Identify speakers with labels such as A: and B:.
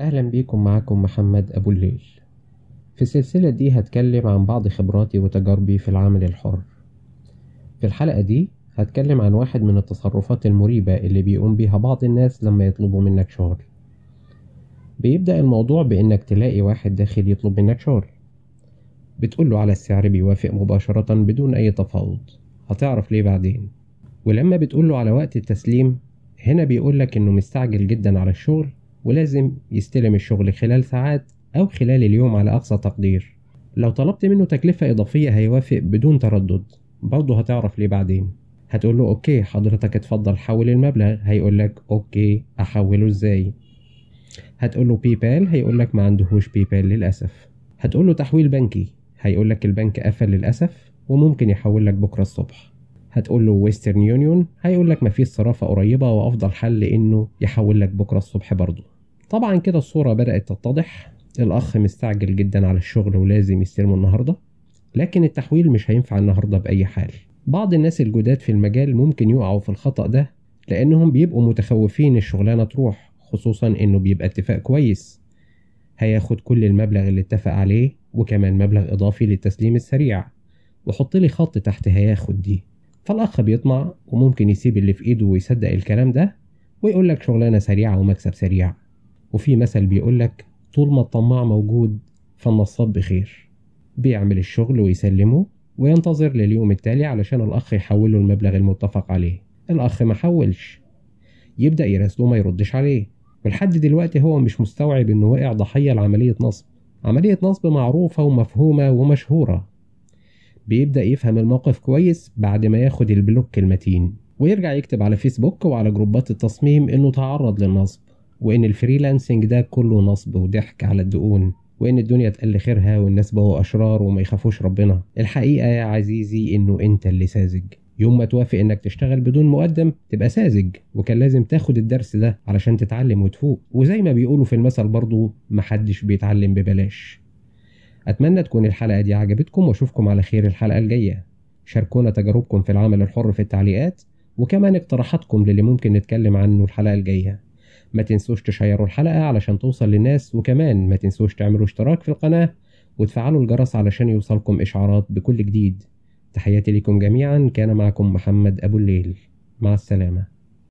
A: أهلا بيكم معكم محمد أبو الليل في السلسلة دي هتكلم عن بعض خبراتي وتجاربي في العمل الحر في الحلقة دي هتكلم عن واحد من التصرفات المريبة اللي بيقوم بيها بعض الناس لما يطلبوا منك شغل بيبدأ الموضوع بإنك تلاقي واحد داخل يطلب منك شغل بتقوله على السعر بيوافق مباشرة بدون أي تفاوض هتعرف ليه بعدين ولما بتقوله على وقت التسليم هنا بيقولك إنه مستعجل جدا على الشغل ولازم يستلم الشغل خلال ساعات أو خلال اليوم على أقصى تقدير لو طلبت منه تكلفة إضافية هيوافق بدون تردد برضه هتعرف ليه بعدين هتقول له أوكي حضرتك اتفضل حول المبلغ هيقول لك أوكي أحوله إزاي هتقول له باي بال هيقول لك ما عندهوش باي بال للأسف هتقول له تحويل بنكي هيقول لك البنك قفل للأسف وممكن يحول لك بكرة الصبح هتقول له ويسترن يونيون هيقول لك مفيش صرافه قريبه وافضل حل انه يحول لك بكره الصبح برضه طبعا كده الصوره بدات تتضح الاخ مستعجل جدا على الشغل ولازم يستلمه النهارده لكن التحويل مش هينفع النهارده باي حال بعض الناس الجداد في المجال ممكن يقعوا في الخطأ ده لأنهم بيبقوا متخوفين الشغلانة تروح خصوصا إنه بيبقى اتفاق كويس هياخد كل المبلغ اللي اتفق عليه وكمان مبلغ إضافي للتسليم السريع وحط لي خط تحت هياخد دي فالأخ بيطمع وممكن يسيب اللي في إيده ويصدق الكلام ده ويقول لك شغلانة سريعة ومكسب سريع وفي مثل بيقول لك طول ما الطماع موجود فالنصاب بخير بيعمل الشغل ويسلمه وينتظر لليوم التالي علشان الأخ يحول له المبلغ المتفق عليه الأخ ما حولش يبدأ يراسله ما يردش عليه ولحد دلوقتي هو مش مستوعب إنه وقع ضحية لعملية نصب عملية نصب معروفة ومفهومة ومشهورة بيبدأ يفهم الموقف كويس بعد ما ياخد البلوك المتين ويرجع يكتب على فيسبوك وعلى جروبات التصميم انه تعرض للنصب وان الفريلانسنج ده كله نصب وضحك على الدقون وان الدنيا تقل خيرها والناس بقوا اشرار وما يخافوش ربنا الحقيقه يا عزيزي انه انت اللي ساذج يوم ما توافق انك تشتغل بدون مقدم تبقى ساذج وكان لازم تاخد الدرس ده علشان تتعلم وتفوق وزي ما بيقولوا في المثل برضه محدش بيتعلم ببلاش أتمنى تكون الحلقة دي عجبتكم وأشوفكم على خير الحلقة الجاية شاركونا تجاربكم في العمل الحر في التعليقات وكمان اقتراحاتكم للي ممكن نتكلم عنه الحلقة الجاية ما تنسوش تشيروا الحلقة علشان توصل للناس وكمان ما تنسوش تعملوا اشتراك في القناة وتفعلوا الجرس علشان يوصلكم إشعارات بكل جديد تحياتي لكم جميعا كان معكم محمد أبو الليل مع السلامة